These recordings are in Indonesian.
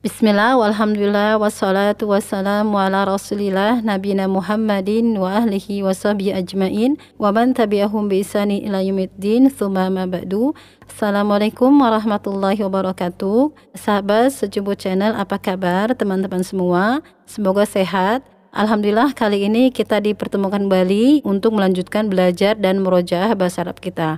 Bismillah, walhamdulillah, wassalatu wassalamu ala rasulillah nabina Muhammadin wa ahlihi wa sahbihi ajmain wa man tabi'ahum bi ila yumiddin thumma ma ba'du Assalamualaikum warahmatullahi wabarakatuh Sahabat Sejumbo Channel apa kabar teman-teman semua Semoga sehat Alhamdulillah kali ini kita dipertemukan kembali untuk melanjutkan belajar dan merojah bahasa Arab kita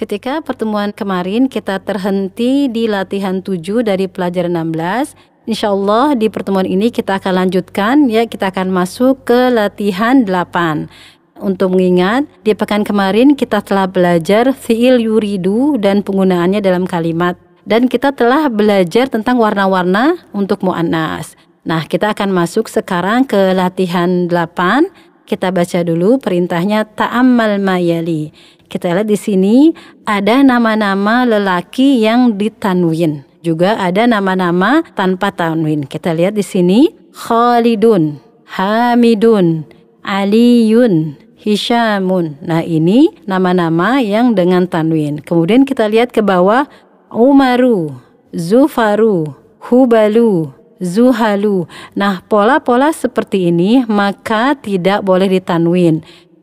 Ketika pertemuan kemarin kita terhenti di latihan 7 dari pelajaran 16, Insya Allah di pertemuan ini kita akan lanjutkan ya kita akan masuk ke latihan 8 untuk mengingat di pekan kemarin kita telah belajar fiil yuridu dan penggunaannya dalam kalimat dan kita telah belajar tentang warna-warna untuk muannas. Nah, kita akan masuk sekarang ke latihan 8 kita baca dulu perintahnya ta'ammal mayali. Kita lihat di sini ada nama-nama lelaki yang ditanwin. Juga ada nama-nama tanpa tanwin. Kita lihat di sini Khalidun, Hamidun, Aliyun, Hishamun. Nah, ini nama-nama yang dengan tanwin. Kemudian kita lihat ke bawah Umaru, Zufaru, Hubalu, zuhalu. Nah, pola-pola seperti ini maka tidak boleh ditanwin.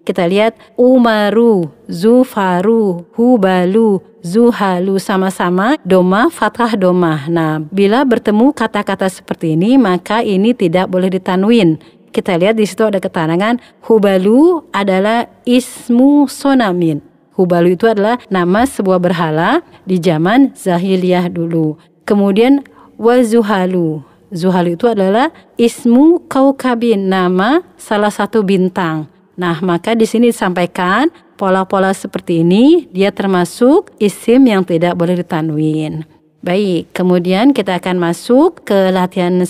Kita lihat umaru, zufaru, hubalu, zuhalu sama-sama doma fathah doma. Nah, bila bertemu kata-kata seperti ini maka ini tidak boleh ditanwin. Kita lihat di situ ada keterangan hubalu adalah ismu sonamin. Hubalu itu adalah nama sebuah berhala di zaman Zahiliyah dulu. Kemudian wazuhalu Zuhal itu adalah ismu kau kabin nama salah satu bintang. Nah, maka di sini disampaikan pola-pola seperti ini dia termasuk isim yang tidak boleh ditanwin. Baik, kemudian kita akan masuk ke latihan 9.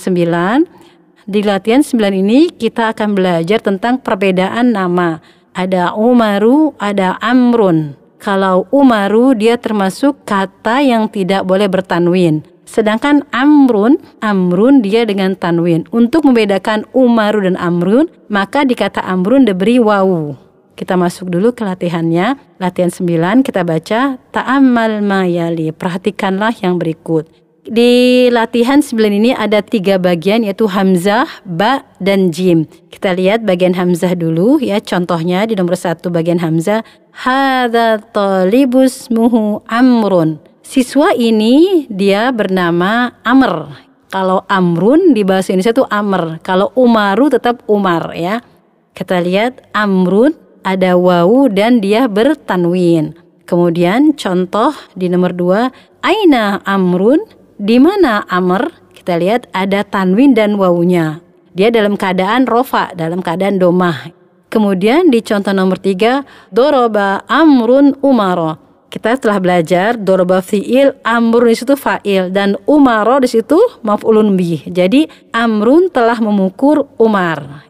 Di latihan 9 ini kita akan belajar tentang perbedaan nama. Ada Umaru, ada Amrun. Kalau Umaru dia termasuk kata yang tidak boleh bertanwin. Sedangkan amrun, amrun dia dengan tanwin. Untuk membedakan umaru dan amrun, maka di kata amrun diberi wawu. Kita masuk dulu ke latihannya. Latihan 9 kita baca ta'amal mayali. Perhatikanlah yang berikut. Di latihan 9 ini ada tiga bagian yaitu hamzah, ba, dan jim. Kita lihat bagian hamzah dulu ya. Contohnya di nomor satu bagian hamzah hadza talibus muhu amrun. Siswa ini dia bernama Amr. Kalau Amrun di bahasa Indonesia itu Amr. Kalau Umaru tetap Umar ya. Kita lihat Amrun ada wawu dan dia bertanwin. Kemudian contoh di nomor dua, Aina Amrun, di mana Amr? Kita lihat ada tanwin dan wawunya. Dia dalam keadaan rofa, dalam keadaan domah. Kemudian di contoh nomor tiga, Doroba Amrun Umaro kita telah belajar doroba fiil amrun di situ fa'il dan umaro di situ maf'ulun bih. Jadi amrun telah memukul Umar.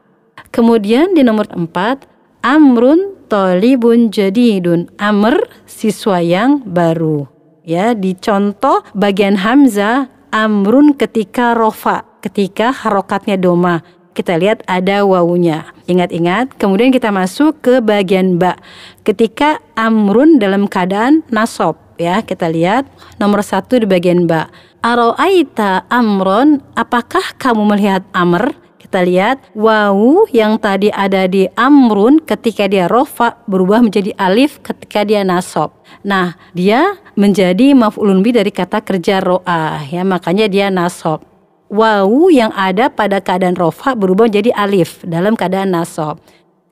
Kemudian di nomor 4 amrun tolibun jadidun amr siswa yang baru. Ya, di contoh bagian hamzah amrun ketika rofa, ketika harokatnya doma. Kita lihat ada wawunya. Ingat-ingat, kemudian kita masuk ke bagian ba. Ketika amrun dalam keadaan nasob ya kita lihat nomor satu di bagian ba aroaita amron apakah kamu melihat amr kita lihat wawu yang tadi ada di amrun ketika dia rofa berubah menjadi alif ketika dia nasob nah dia menjadi maf'ulun bi dari kata kerja ro'ah ya makanya dia nasob wawu yang ada pada keadaan rofa berubah menjadi alif dalam keadaan nasob.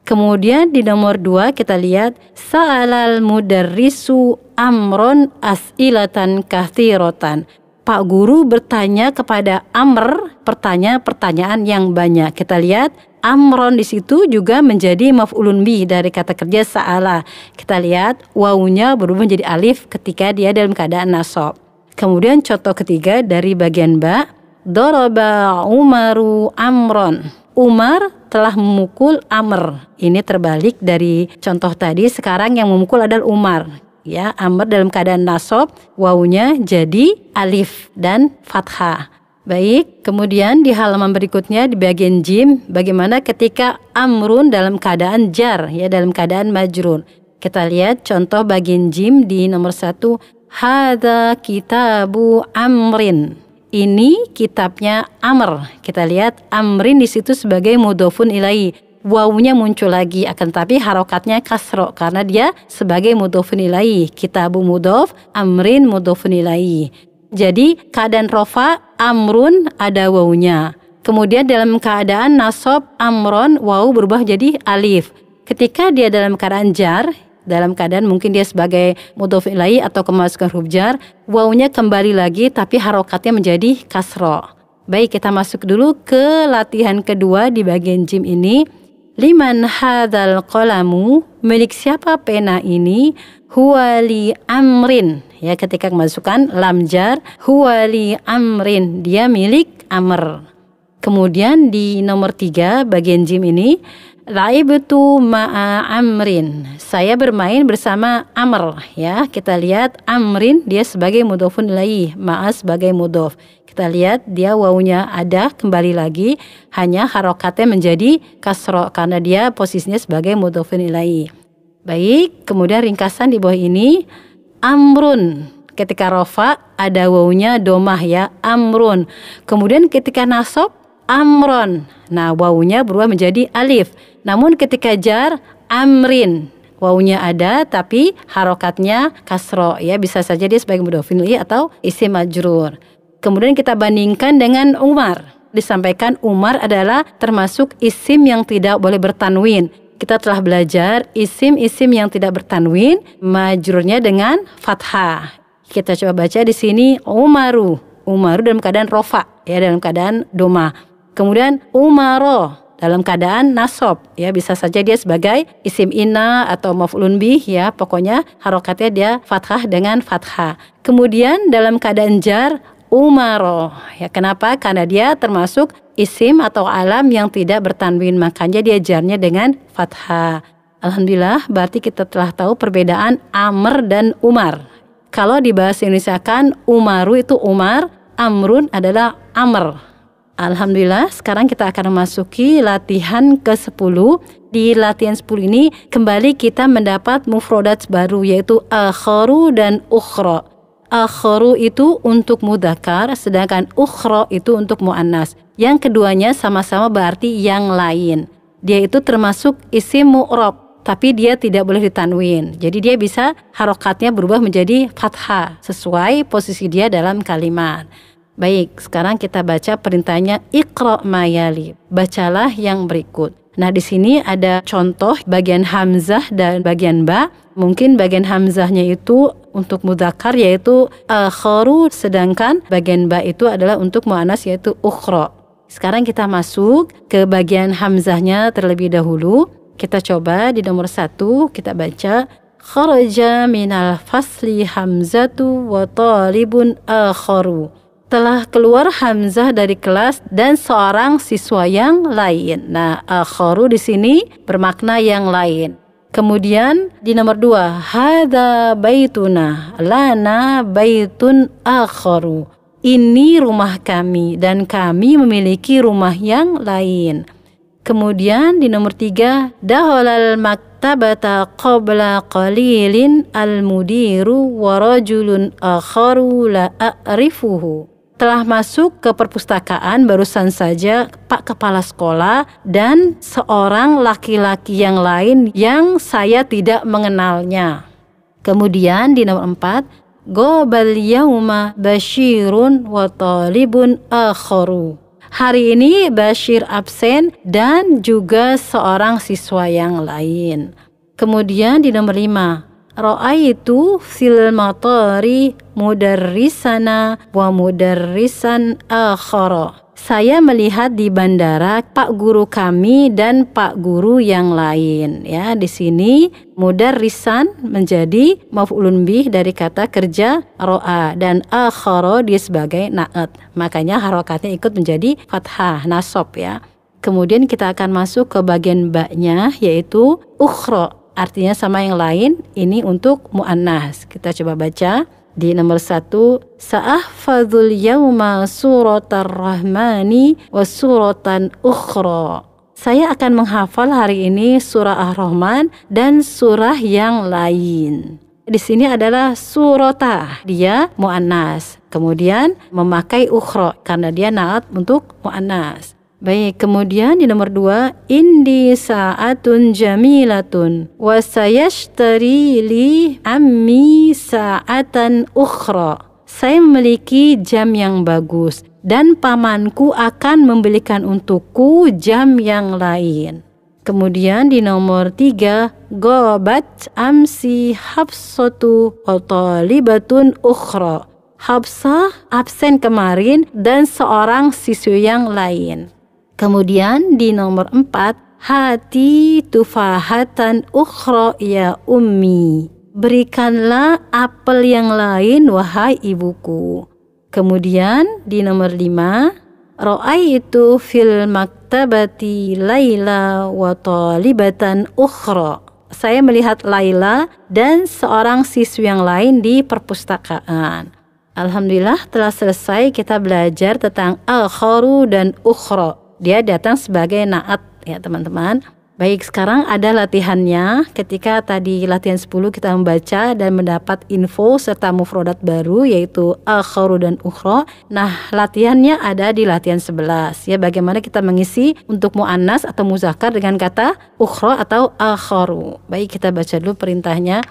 Kemudian di nomor dua kita lihat sa'alal mudarrisu amron as'ilatan kathirotan. Pak guru bertanya kepada Amr pertanyaan-pertanyaan yang banyak. Kita lihat amron di situ juga menjadi maf'ulun bi dari kata kerja sa'ala. Kita lihat wawunya berubah menjadi alif ketika dia dalam keadaan nasab. Kemudian contoh ketiga dari bagian ba Doroba Umaru Amron. Umar telah memukul Amr. Ini terbalik dari contoh tadi. Sekarang yang memukul adalah Umar. Ya, Amr dalam keadaan nasob, wawunya jadi alif dan fathah. Baik, kemudian di halaman berikutnya di bagian jim, bagaimana ketika amrun dalam keadaan jar, ya dalam keadaan majrun. Kita lihat contoh bagian jim di nomor satu, hada kitabu amrin. Ini kitabnya Amr. Kita lihat Amrin di situ sebagai mudofun ilai. Wawunya muncul lagi akan tapi harokatnya kasro karena dia sebagai mudofun ilai. Kitabu mudof, Amrin mudofun ilai. Jadi keadaan rofa Amrun ada wawunya. Kemudian dalam keadaan nasob Amron wau berubah jadi alif. Ketika dia dalam keadaan jar, dalam keadaan mungkin dia sebagai mudhof ilai atau kemasukan hubjar wawunya kembali lagi tapi harokatnya menjadi kasro baik kita masuk dulu ke latihan kedua di bagian jim ini liman hadal kolamu milik siapa pena ini huwali amrin ya ketika kemasukan lamjar huwali amrin dia milik amr kemudian di nomor tiga bagian jim ini La'ibtu ma'a Amrin. Saya bermain bersama Amr ya. Kita lihat Amrin dia sebagai mudhofun lai. ma'a sebagai mudhof. Kita lihat dia wawunya ada kembali lagi hanya harokatnya menjadi kasro karena dia posisinya sebagai mudhofun lai. Baik, kemudian ringkasan di bawah ini Amrun ketika rofa ada wawunya domah ya amrun kemudian ketika nasob amron nah wawunya berubah menjadi alif namun ketika jar amrin wawunya ada tapi harokatnya kasro ya bisa saja dia sebagai mudofin iya, atau isim majrur. Kemudian kita bandingkan dengan Umar. Disampaikan Umar adalah termasuk isim yang tidak boleh bertanwin. Kita telah belajar isim-isim yang tidak bertanwin, majrurnya dengan fathah. Kita coba baca di sini Umaru. Umaru dalam keadaan rofa, ya dalam keadaan doma. Kemudian Umaro, dalam keadaan nasob ya bisa saja dia sebagai isim ina atau maf'ulun bih ya pokoknya harokatnya dia fathah dengan fathah kemudian dalam keadaan jar umaro ya kenapa karena dia termasuk isim atau alam yang tidak bertanwin makanya dia jarnya dengan fathah Alhamdulillah berarti kita telah tahu perbedaan Amr dan Umar kalau di bahasa Indonesia kan Umaru itu Umar Amrun adalah Amr Alhamdulillah, sekarang kita akan memasuki latihan ke-10. Di latihan 10 ini kembali kita mendapat mufrodat baru yaitu akhru dan ukhro. Akhru itu untuk mudakar, sedangkan ukhro itu untuk muannas. Yang keduanya sama-sama berarti yang lain. Dia itu termasuk isim mu'rob tapi dia tidak boleh ditanwin. Jadi dia bisa harokatnya berubah menjadi fathah sesuai posisi dia dalam kalimat. Baik, sekarang kita baca perintahnya Iqra mayali. Bacalah yang berikut. Nah, di sini ada contoh bagian hamzah dan bagian ba. Mungkin bagian hamzahnya itu untuk mudakar yaitu akharu eh, sedangkan bagian ba itu adalah untuk muanas yaitu ukhra. Sekarang kita masuk ke bagian hamzahnya terlebih dahulu. Kita coba di nomor satu kita baca kharaja minal fasli hamzatu wa talibun akharu telah keluar Hamzah dari kelas dan seorang siswa yang lain. Nah, akharu di sini bermakna yang lain. Kemudian di nomor dua, hada baituna, lana baitun akharu. Ini rumah kami dan kami memiliki rumah yang lain. Kemudian di nomor tiga, daholal maktabata qabla qalilin al mudiru warajulun akharu la telah masuk ke perpustakaan barusan saja Pak Kepala Sekolah dan seorang laki-laki yang lain yang saya tidak mengenalnya. Kemudian di nomor 4, Gobal yauma bashirun wa talibun akharu. Hari ini Bashir absen dan juga seorang siswa yang lain. Kemudian di nomor 5, Ra'aitu fil matari mudarrisana wa mudarrisan akhara. Saya melihat di bandara Pak Guru kami dan Pak Guru yang lain ya di sini mudarrisan menjadi maf'ulun bih dari kata kerja ro'a dan akhara dia sebagai na'at makanya harokatnya ikut menjadi fathah nasab ya kemudian kita akan masuk ke bagian baknya yaitu ukhra artinya sama yang lain ini untuk muannas. Kita coba baca di nomor satu Saah Fadul yauma Suratan rahmani wa suratan ukhra saya akan menghafal hari ini surah Ar-Rahman dan surah yang lain. Di sini adalah surata dia mu'annas. Kemudian memakai ukhro karena dia naat untuk mu'annas. Baik, kemudian di nomor dua, indi sa'atun jamilatun wasayashtari li ammi sa'atan ukhra. Saya memiliki jam yang bagus dan pamanku akan membelikan untukku jam yang lain. Kemudian di nomor tiga, gobat amsi hafsatu otolibatun ukhra. Habsah absen kemarin dan seorang siswi yang lain. Kemudian di nomor 4, hati tufahatan ukhra ya ummi. Berikanlah apel yang lain wahai ibuku. Kemudian di nomor 5, itu fil maktabati Laila wa talibatan ukhra. Saya melihat Laila dan seorang siswi yang lain di perpustakaan. Alhamdulillah telah selesai kita belajar tentang al dan ukhra dia datang sebagai naat ya teman-teman. Baik, sekarang ada latihannya. Ketika tadi latihan 10 kita membaca dan mendapat info serta mufrodat baru yaitu akharu dan ukhro. Nah, latihannya ada di latihan 11 ya bagaimana kita mengisi untuk muannas atau muzakkar dengan kata ukhro atau akharu. Baik, kita baca dulu perintahnya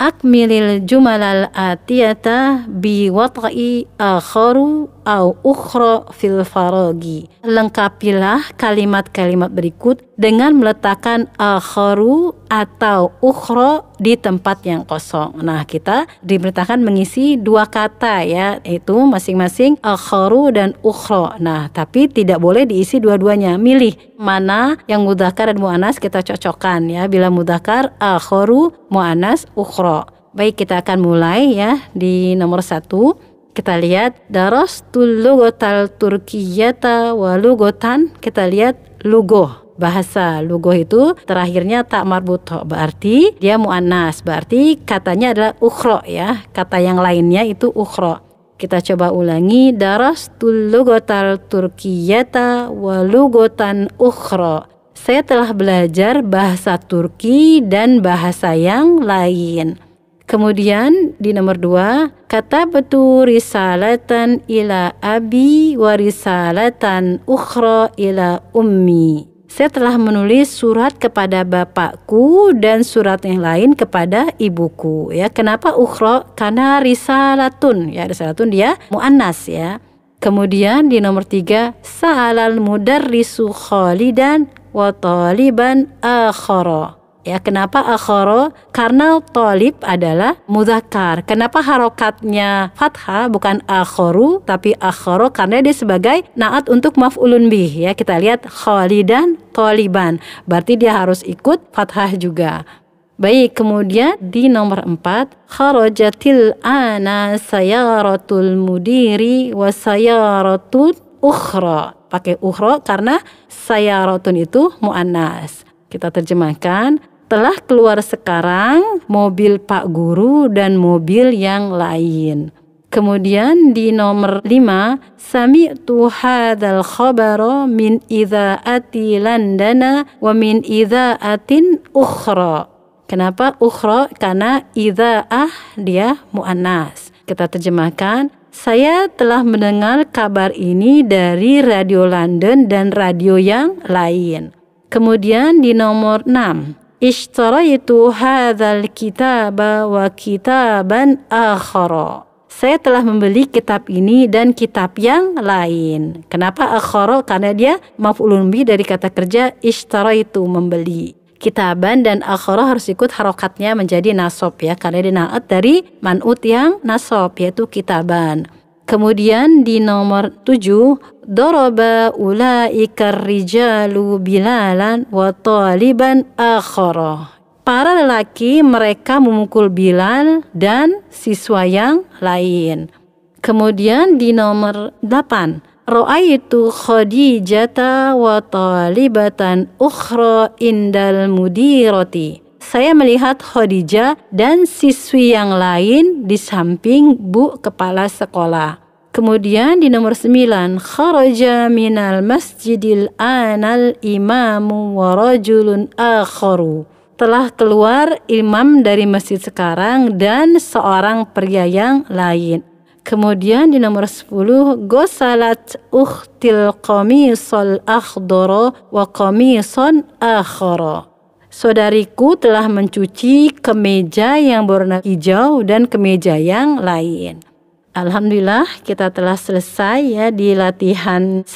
akmilil jumalal atiyata bi wat'i akharu au ukhra fil faragi. Lengkapilah kalimat-kalimat berikut dengan meletakkan akharu atau ukhra di tempat yang kosong. Nah, kita diperintahkan mengisi dua kata ya, itu masing-masing akharu dan ukhro. Nah, tapi tidak boleh diisi dua-duanya. Milih mana yang mudhakar dan mu'anas kita cocokkan ya. Bila mudhakar akharu, mu'anas, ukhro. Baik, kita akan mulai ya di nomor satu. Kita lihat daros darastul lugotal turkiyata wa lugotan. Kita lihat lugoh bahasa lugoh itu terakhirnya tak marbuto berarti dia muanas. berarti katanya adalah ukhro ya kata yang lainnya itu ukhro kita coba ulangi daros daras lugotal turkiyata walugotan ukhro saya telah belajar bahasa Turki dan bahasa yang lain Kemudian di nomor dua, kata betul risalatan ila abi warisalatan ukhro ukhra ila ummi. Saya telah menulis surat kepada bapakku dan surat yang lain kepada ibuku. Ya, kenapa ukhra? Karena risalatun. Ya, risalatun dia muannas ya. Kemudian di nomor tiga, sa'alal mudarrisu khalidan wa taliban akhara. Ya, kenapa akhoro? Karena tolib adalah mudhakar. Kenapa harokatnya fathah bukan akhoru tapi akhoro karena dia sebagai naat untuk maf'ulun bih ya. Kita lihat khalidan toliban. Berarti dia harus ikut fathah juga. Baik, kemudian di nomor 4 kharajatil ana sayaratul mudiri wa sayaratul ukhro. Pakai ukhro karena saya sayaratun itu muanas. Kita terjemahkan setelah keluar sekarang, mobil Pak Guru dan mobil yang lain. Kemudian di nomor 5, sami'tu hadzal khabara min ati Londona wa min atin ukhra. Kenapa ukhra? Karena idza'ah dia muannas. Kita terjemahkan, saya telah mendengar kabar ini dari Radio London dan radio yang lain. Kemudian di nomor 6, Ishtaraitu hadzal kitaba wa kitaban akhara. Saya telah membeli kitab ini dan kitab yang lain. Kenapa akhara? Karena dia maf'ulun bi dari kata kerja ishtaraitu membeli. Kitaban dan akhara harus ikut harokatnya menjadi nasob ya karena dia naat dari manut yang nasob yaitu kitaban. Kemudian di nomor 7 daraba ulaika rijalu bilalan wa taliban akhara. Para lelaki mereka memukul Bilal dan siswa yang lain. Kemudian di nomor 8 Ra'aitu Khadijata wa talibatan ukhra indal mudirati saya melihat Khadijah dan siswi yang lain di samping Bu Kepala Sekolah. Kemudian di nomor 9, kharaja minal masjidil anal imamu wa rajulun akharu. Telah keluar imam dari masjid sekarang dan seorang pria yang lain. Kemudian di nomor 10, gosalat ukhtil qamisul akhdara wa qamisun akhara. Saudariku telah mencuci kemeja yang berwarna hijau dan kemeja yang lain. Alhamdulillah kita telah selesai ya di latihan 10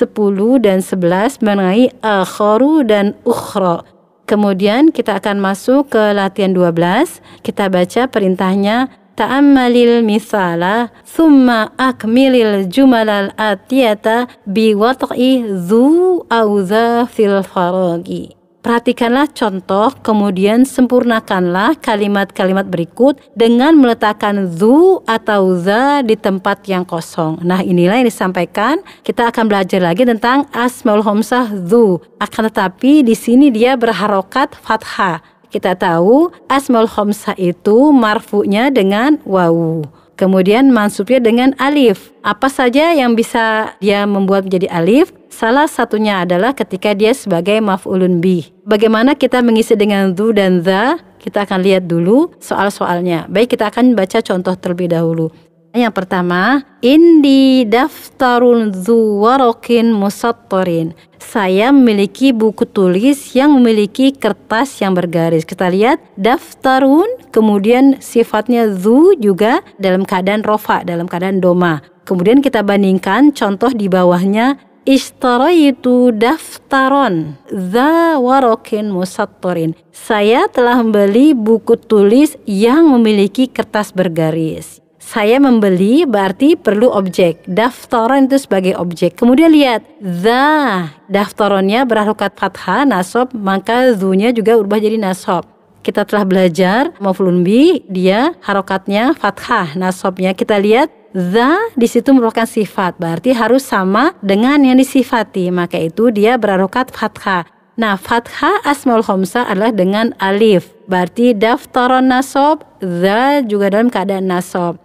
dan 11 mengenai akhoru dan ukhro. Kemudian kita akan masuk ke latihan 12. Kita baca perintahnya ta'ammalil misala summa akmilil jumalal atiyata biwat'i zu auza fil faragi. Perhatikanlah contoh, kemudian sempurnakanlah kalimat-kalimat berikut dengan meletakkan zu atau za di tempat yang kosong. Nah, inilah yang disampaikan. Kita akan belajar lagi tentang asmaul homsah zu. Akan tetapi di sini dia berharokat fathah. Kita tahu asmaul homsah itu marfu'nya dengan wawu. Kemudian mansubnya dengan alif. Apa saja yang bisa dia membuat menjadi alif? Salah satunya adalah ketika dia sebagai maf'ulun bi. Bagaimana kita mengisi dengan du dan za? Kita akan lihat dulu soal-soalnya. Baik, kita akan baca contoh terlebih dahulu. Yang pertama, indi daftarun zu warokin musattorin. Saya memiliki buku tulis yang memiliki kertas yang bergaris. Kita lihat daftarun, kemudian sifatnya zu juga dalam keadaan rofa, dalam keadaan doma. Kemudian kita bandingkan contoh di bawahnya Ishtaraitu daftaron za warokin musattorin. Saya telah membeli buku tulis yang memiliki kertas bergaris. Saya membeli berarti perlu objek. Daftaron itu sebagai objek. Kemudian lihat za daftaronnya berharukat fathah nasob maka zunya juga berubah jadi nasob kita telah belajar maufulun bi dia harokatnya fathah nasobnya kita lihat the di situ merupakan sifat, berarti harus sama dengan yang disifati. Maka itu dia berarokat fathah. Nah, fathah asmaul khomsa adalah dengan alif. Berarti daftaron nasob, the juga dalam keadaan nasob.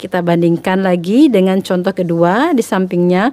Kita bandingkan lagi dengan contoh kedua di sampingnya.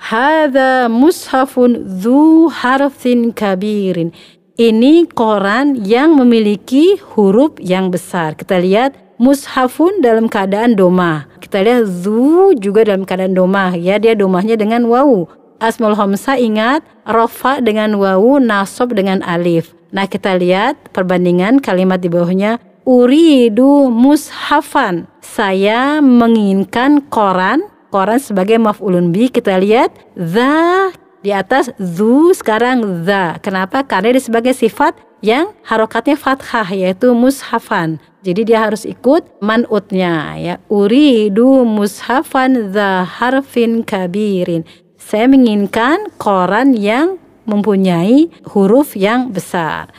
Hada mushafun zu harfin kabirin. Ini koran yang memiliki huruf yang besar. Kita lihat mushafun dalam keadaan domah. Kita lihat zu juga dalam keadaan domah. ya dia domahnya dengan wau. Asmul Homsa ingat rofa dengan wau, nasob dengan alif. Nah kita lihat perbandingan kalimat di bawahnya uridu mushafan. Saya menginginkan koran. Koran sebagai maf'ulun bi kita lihat za di atas zu sekarang za. Kenapa? Karena dia sebagai sifat yang harokatnya fathah yaitu mushafan. Jadi dia harus ikut manutnya ya. Uridu mushafan za harfin kabirin. Saya menginginkan koran yang mempunyai huruf yang besar.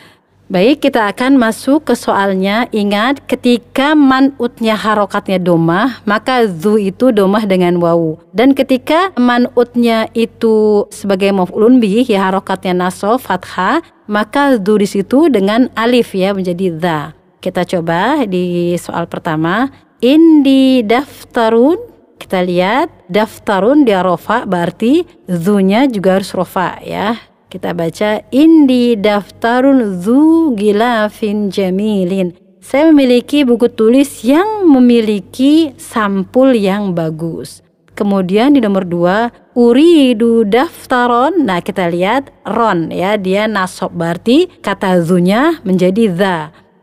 Baik, kita akan masuk ke soalnya. Ingat, ketika manutnya harokatnya domah, maka zu itu domah dengan wawu. Dan ketika manutnya itu sebagai maf'ulun bih, ya harokatnya naso, fathah, maka zu di situ dengan alif ya menjadi za. Kita coba di soal pertama. Indi daftarun, kita lihat daftarun dia rofa berarti zunya juga harus rofa ya. Kita baca Indi daftarun zu gilafin jamilin. Saya memiliki buku tulis yang memiliki sampul yang bagus. Kemudian di nomor dua uridu daftaron. Nah, kita lihat ron ya, dia nasob berarti kata zunya menjadi za.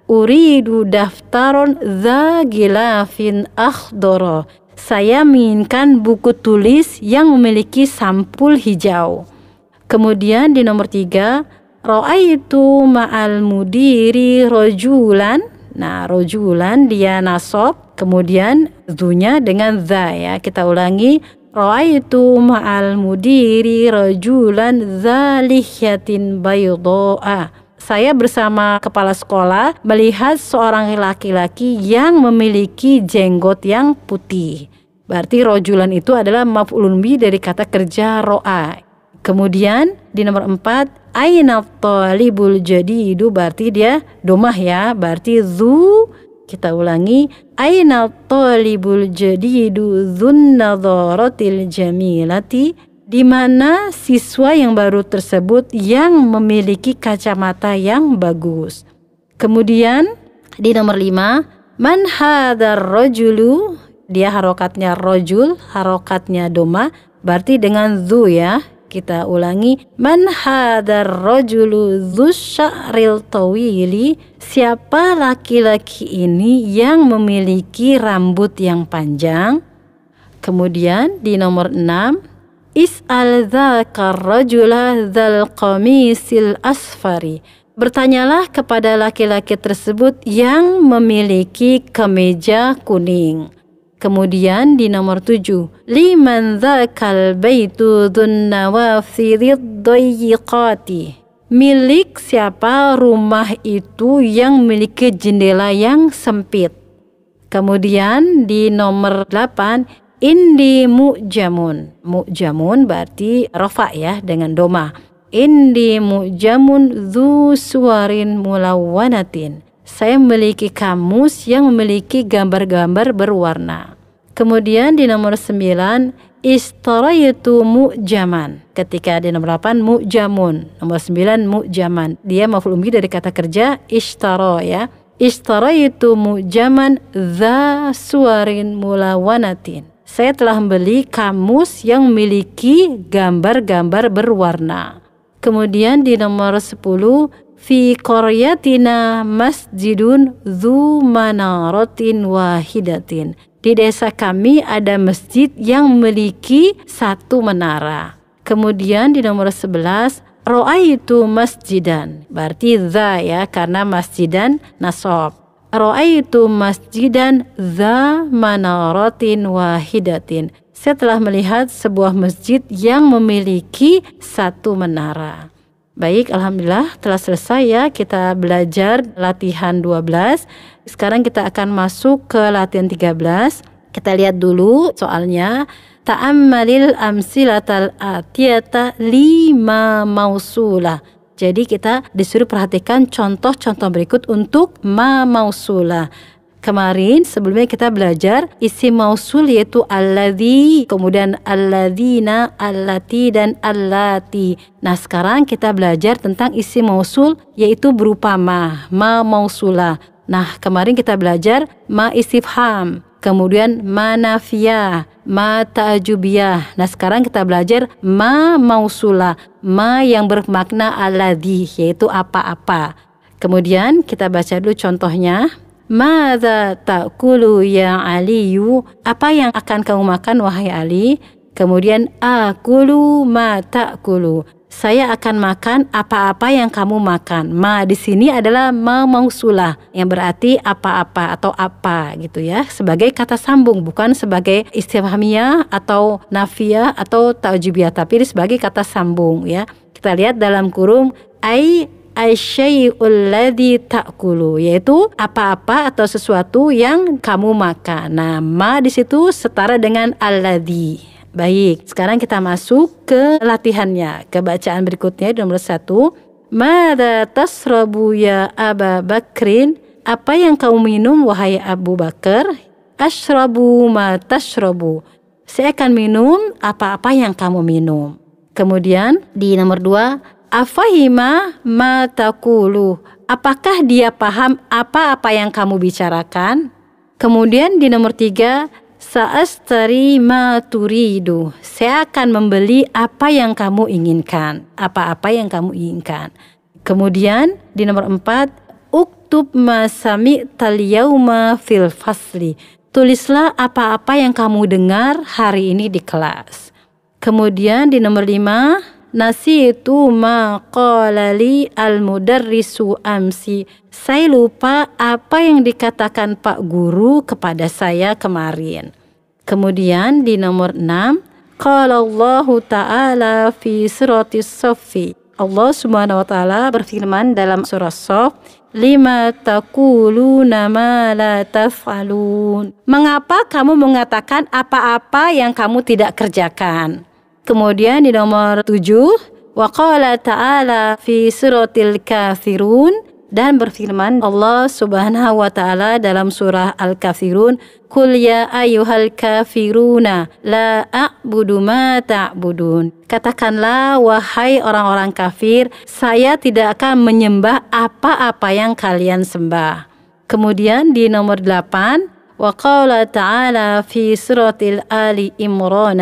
Uridu daftaron za gilafin akhdoro. Saya menginginkan buku tulis yang memiliki sampul hijau. Kemudian di nomor tiga, Ra'aitu ma'al mudiri rojulan. Nah, rojulan dia nasob. Kemudian zunya dengan za ya. Kita ulangi. Ra'aitu ma'al mudiri rojulan zalihatin doa. Saya bersama kepala sekolah melihat seorang laki-laki yang memiliki jenggot yang putih. Berarti rojulan itu adalah maf'ulun bi dari kata kerja ro'a. Kemudian di nomor 4 Aina talibul jadidu berarti dia domah ya, berarti zu kita ulangi Aina talibul jadidu dzun jamilati di mana siswa yang baru tersebut yang memiliki kacamata yang bagus. Kemudian di nomor lima man hadar rojulu dia harokatnya rojul harokatnya doma berarti dengan zu ya kita ulangi, man hadar rajulu dzusya'ril tawili? Siapa laki-laki ini yang memiliki rambut yang panjang? Kemudian di nomor 6, is'al dzakar rajula dzal qamisil asfari. Bertanyalah kepada laki-laki tersebut yang memiliki kemeja kuning. Kemudian di nomor tujuh, liman dzakal baitu dzunnawafirid Milik siapa rumah itu yang memiliki jendela yang sempit. Kemudian di nomor delapan, indi mu'jamun. Mu'jamun berarti rofa ya dengan doma. Indi mu'jamun dzu suwarin mulawwanatin saya memiliki kamus yang memiliki gambar-gambar berwarna. Kemudian di nomor 9, istaraitu mu'jaman. Ketika di nomor 8 mu'jamun, nomor 9 mu'jaman. Dia maf'ul bihi dari kata kerja istara ya. Istaraitu mu'jaman za suarin mulawanatin. Saya telah membeli kamus yang memiliki gambar-gambar berwarna. Kemudian di nomor 10 fi qaryatina masjidun dzu manaratin wahidatin. Di desa kami ada masjid yang memiliki satu menara. Kemudian di nomor 11 itu masjidan Berarti za ya Karena masjidan nasob itu masjidan za rotin wahidatin Saya telah melihat sebuah masjid yang memiliki satu menara Baik, alhamdulillah telah selesai ya kita belajar latihan 12. Sekarang kita akan masuk ke latihan 13. Kita lihat dulu soalnya. Ta'ammalil amsilatal atiyata lima Mausula. Jadi kita disuruh perhatikan contoh-contoh berikut untuk ma mausula. Kemarin sebelumnya kita belajar isi mausul yaitu alladhi, kemudian alladhina, allati dan allati. Nah, sekarang kita belajar tentang isi mausul yaitu berupa ma, ma mausula. Nah, kemarin kita belajar ma istifham, kemudian ma nafia, ma ta'jubiyah. Nah, sekarang kita belajar ma mausula, ma yang bermakna alladhi yaitu apa-apa. Kemudian kita baca dulu contohnya. Mada ta'kulu ya Aliyu? Apa yang akan kamu makan wahai Ali? Kemudian akulu ma ta'kulu. Saya akan makan apa-apa yang kamu makan. Ma di sini adalah ma mausulah yang berarti apa-apa atau apa gitu ya. Sebagai kata sambung bukan sebagai istifhamiyah atau nafiyah atau taujibiyah tapi ini sebagai kata sambung ya. Kita lihat dalam kurung ai asyai'ul ladhi ta'kulu yaitu apa-apa atau sesuatu yang kamu makan. Nama di situ setara dengan alladzi. Baik, sekarang kita masuk ke latihannya. Ke bacaan berikutnya nomor satu. Mada tasrabu ya Aba Bakrin. Apa yang kamu minum wahai Abu Bakar? Ashrabu ma Tasrobu. Saya akan minum apa-apa yang kamu minum. Kemudian di nomor dua, Afahima matakulu. Apakah dia paham apa-apa yang kamu bicarakan? Kemudian di nomor tiga, Saastari maturidu. Saya akan membeli apa yang kamu inginkan. Apa-apa yang kamu inginkan. Kemudian di nomor empat, Uktub masami taliyauma fil fasli. Tulislah apa-apa yang kamu dengar hari ini di kelas. Kemudian di nomor lima, nasitu ma qala al mudarrisu amsi. Saya lupa apa yang dikatakan Pak Guru kepada saya kemarin. Kemudian di nomor 6, qala Allah taala fi suratis saffi. Allah Subhanahu wa taala berfirman dalam surah Saff, "Lima takulu nama la taf'alun." Mengapa kamu mengatakan apa-apa yang kamu tidak kerjakan? Kemudian di nomor 7, waqala ta'ala fi suratil kafirun dan berfirman Allah Subhanahu wa taala dalam surah Al-Kafirun, "Qul ya ayyuhal kafiruna la a'budu ma ta'budun." Katakanlah wahai orang-orang kafir, saya tidak akan menyembah apa-apa yang kalian sembah. Kemudian di nomor 8, وقال تعالى في سورة آل إمران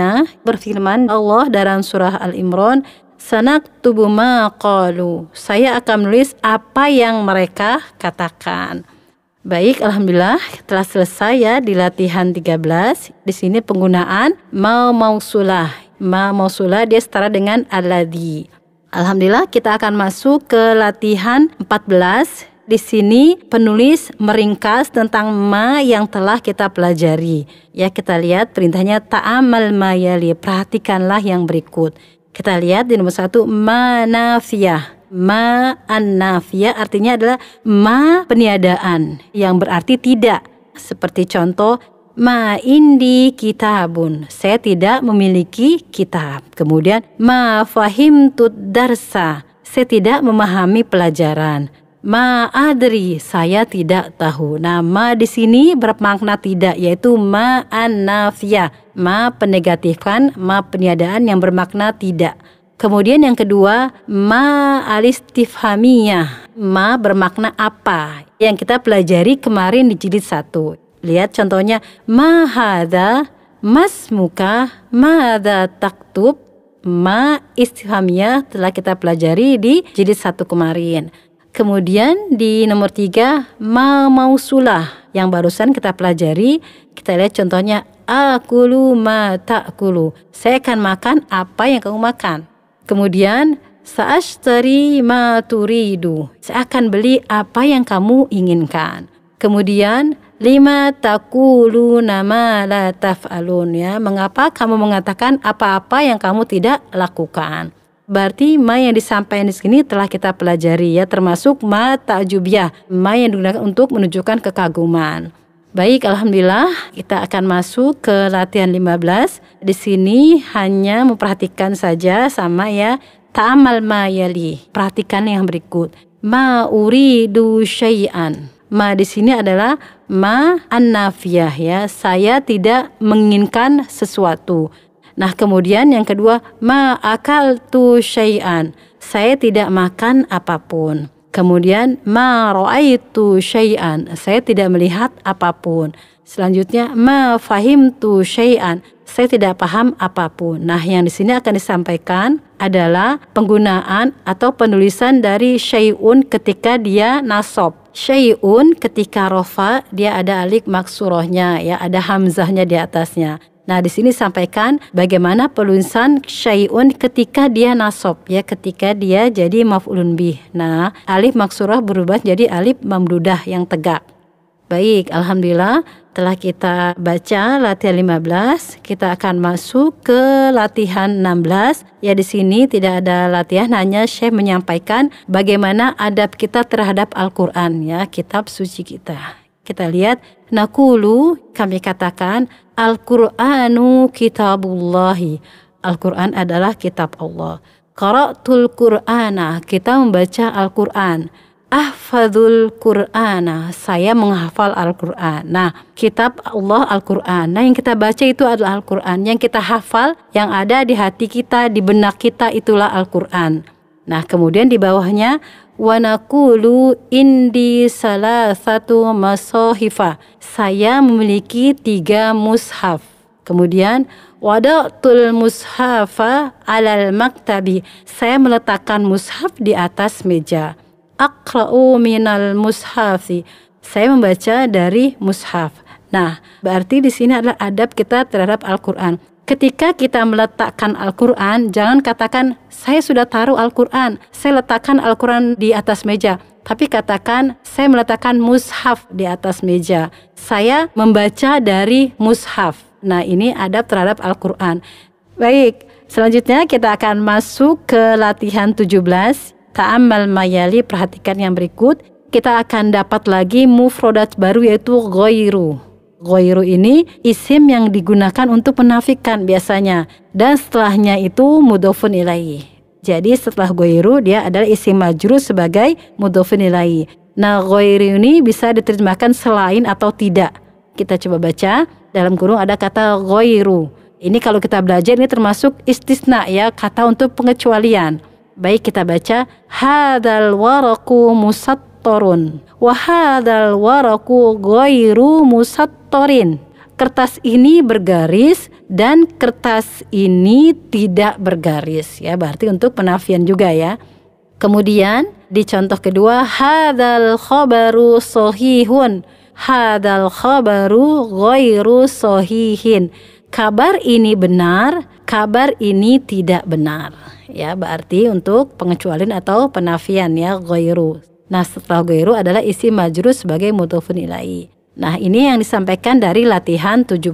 berfirman Allah dalam surah Al Imran sanak tubuh qalu saya akan menulis apa yang mereka katakan Baik, alhamdulillah telah selesai ya di latihan 13. Di sini penggunaan mau mausulah. Ma mausulah dia setara dengan aladi. Alhamdulillah kita akan masuk ke latihan 14 di sini penulis meringkas tentang ma yang telah kita pelajari. Ya kita lihat perintahnya ta'amal mayali, perhatikanlah yang berikut. Kita lihat di nomor satu manafiyah. Ma an artinya adalah ma peniadaan yang berarti tidak. Seperti contoh ma indi kitabun. Saya tidak memiliki kitab. Kemudian ma fahim darsa. Saya tidak memahami pelajaran. Ma adri, saya tidak tahu. nama di sini bermakna tidak, yaitu ma anafia. Ma penegatifkan, ma peniadaan yang bermakna tidak. Kemudian yang kedua, ma alistifhamiyah. Ma bermakna apa? Yang kita pelajari kemarin di jilid satu Lihat contohnya, ma hada, mas muka, ma taktub, ma istifhamiyah telah kita pelajari di jilid satu kemarin. Kemudian di nomor tiga mausulah yang barusan kita pelajari kita lihat contohnya akulu ma ta'kulu. Saya akan makan apa yang kamu makan. Kemudian saashtari ma turidu. Saya akan beli apa yang kamu inginkan. Kemudian lima takulu nama la taf'alun ya. Mengapa kamu mengatakan apa-apa yang kamu tidak lakukan? Berarti ma yang disampaikan di sini telah kita pelajari ya termasuk ma ta'jubiyah, ma yang digunakan untuk menunjukkan kekaguman. Baik, alhamdulillah kita akan masuk ke latihan 15. Di sini hanya memperhatikan saja sama ya ta'amal ma yali. Perhatikan yang berikut. Ma uridu syai'an. Ma di sini adalah ma annafiyah ya. Saya tidak menginginkan sesuatu. Nah, kemudian yang kedua, ma akal tu syai'an. Saya tidak makan apapun. Kemudian ma ra'aitu syai'an. Saya tidak melihat apapun. Selanjutnya ma fahimtu syai'an. Saya tidak paham apapun. Nah, yang di sini akan disampaikan adalah penggunaan atau penulisan dari syai'un ketika dia nasob. Syai'un ketika rofa dia ada alik maksurohnya ya ada hamzahnya di atasnya. Nah, di sini sampaikan bagaimana pelunsan syai'un ketika dia nasob ya, ketika dia jadi maf'ulun bih. Nah, alif maksurah berubah jadi alif mamdudah yang tegak. Baik, alhamdulillah telah kita baca latihan 15, kita akan masuk ke latihan 16. Ya di sini tidak ada latihan, hanya Syekh menyampaikan bagaimana adab kita terhadap Al-Qur'an ya, kitab suci kita. Kita lihat nakulu kami katakan Al-Qur'anu kitabullahi. Al-Qur'an adalah kitab Allah. Qara'tul Qur'ana, kita membaca Al-Qur'an. Ahfadul Qur'ana, saya menghafal Al-Qur'an. Nah, kitab Allah Al-Qur'an. Nah, yang kita baca itu adalah Al-Qur'an. Yang kita hafal, yang ada di hati kita, di benak kita itulah Al-Qur'an. Nah, kemudian di bawahnya wa naqulu indi salah satu Saya memiliki tiga mushaf. Kemudian wada'tul mushafa alal maktabi. Saya meletakkan mushaf di atas meja. Aqra'u minal mushafi. Saya membaca dari mushaf. Nah, berarti di sini adalah adab kita terhadap Al-Quran ketika kita meletakkan Al-Quran, jangan katakan, saya sudah taruh Al-Quran, saya letakkan Al-Quran di atas meja. Tapi katakan, saya meletakkan mushaf di atas meja. Saya membaca dari mushaf. Nah, ini adab terhadap Al-Quran. Baik, selanjutnya kita akan masuk ke latihan 17. Ta'amal mayali, perhatikan yang berikut. Kita akan dapat lagi mufrodat baru yaitu goiru ghoiru ini isim yang digunakan untuk menafikan biasanya dan setelahnya itu mudofun ilai. Jadi setelah goiru dia adalah isim majru sebagai mudofun ilai. Nah goiru ini bisa diterjemahkan selain atau tidak. Kita coba baca dalam kurung ada kata goiru. Ini kalau kita belajar ini termasuk istisna ya kata untuk pengecualian. Baik kita baca hadal waraku musattorun wa hadal waraku ghairu musattorun kotorin. Kertas ini bergaris dan kertas ini tidak bergaris ya, berarti untuk penafian juga ya. Kemudian di contoh kedua hadal khabaru sahihun. Hadal khabaru ghairu sahihin. Kabar ini benar, kabar ini tidak benar. Ya, berarti untuk pengecualian atau penafian ya ghairu. Nah, setelah ghairu adalah isi majrus sebagai mutafun ilai. Nah, ini yang disampaikan dari latihan 17.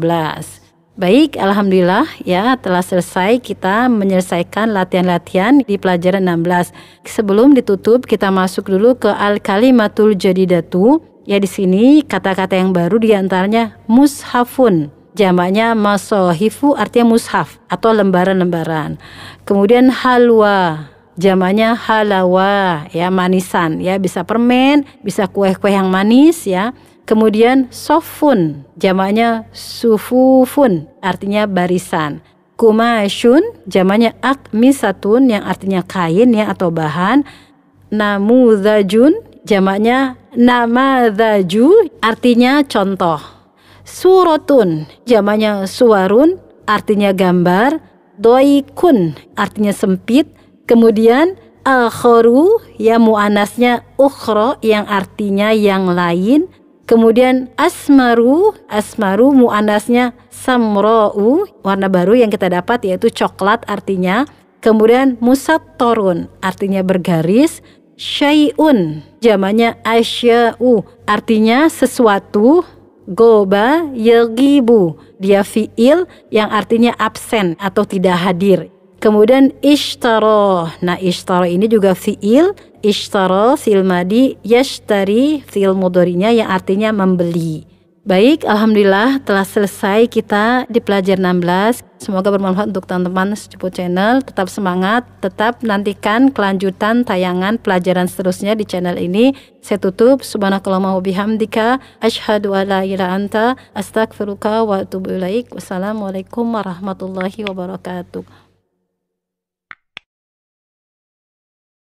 Baik, alhamdulillah ya telah selesai kita menyelesaikan latihan-latihan di pelajaran 16. Sebelum ditutup, kita masuk dulu ke al-kalimatul jadidatu. Ya di sini kata-kata yang baru diantaranya mushafun jamaknya masohifu artinya mushaf atau lembaran-lembaran. Kemudian halwa, jamaknya halawa ya manisan ya bisa permen, bisa kue-kue yang manis ya. Kemudian sofun, jamaknya sufufun, artinya barisan. Kumashun, jamaknya akmisatun yang artinya kain ya atau bahan. Namudzajun, jamaknya zaju artinya contoh. Suratun, jamaknya suwarun, artinya gambar. Doikun, artinya sempit. Kemudian akhoru, ya mu'anasnya ukhro, yang artinya yang lain Kemudian asmaru, asmaru mu'anasnya samro'u, warna baru yang kita dapat yaitu coklat artinya. Kemudian musat torun artinya bergaris. Syai'un, jamannya asya'u, artinya sesuatu. Goba yegibu dia fi'il yang artinya absen atau tidak hadir. Kemudian ishtaro. Nah, ishtaro ini juga fiil. Ishtaro fiil madi yashtari fiil mudorinya yang artinya membeli. Baik, Alhamdulillah telah selesai kita di pelajar 16. Semoga bermanfaat untuk teman-teman Secupu Channel. Tetap semangat, tetap nantikan kelanjutan tayangan pelajaran seterusnya di channel ini. Saya tutup. Subhanakallahumma wabihamdika. Ashadu ala ila anta. Astagfiruka wa atubu ilaik. Wassalamualaikum warahmatullahi wabarakatuh.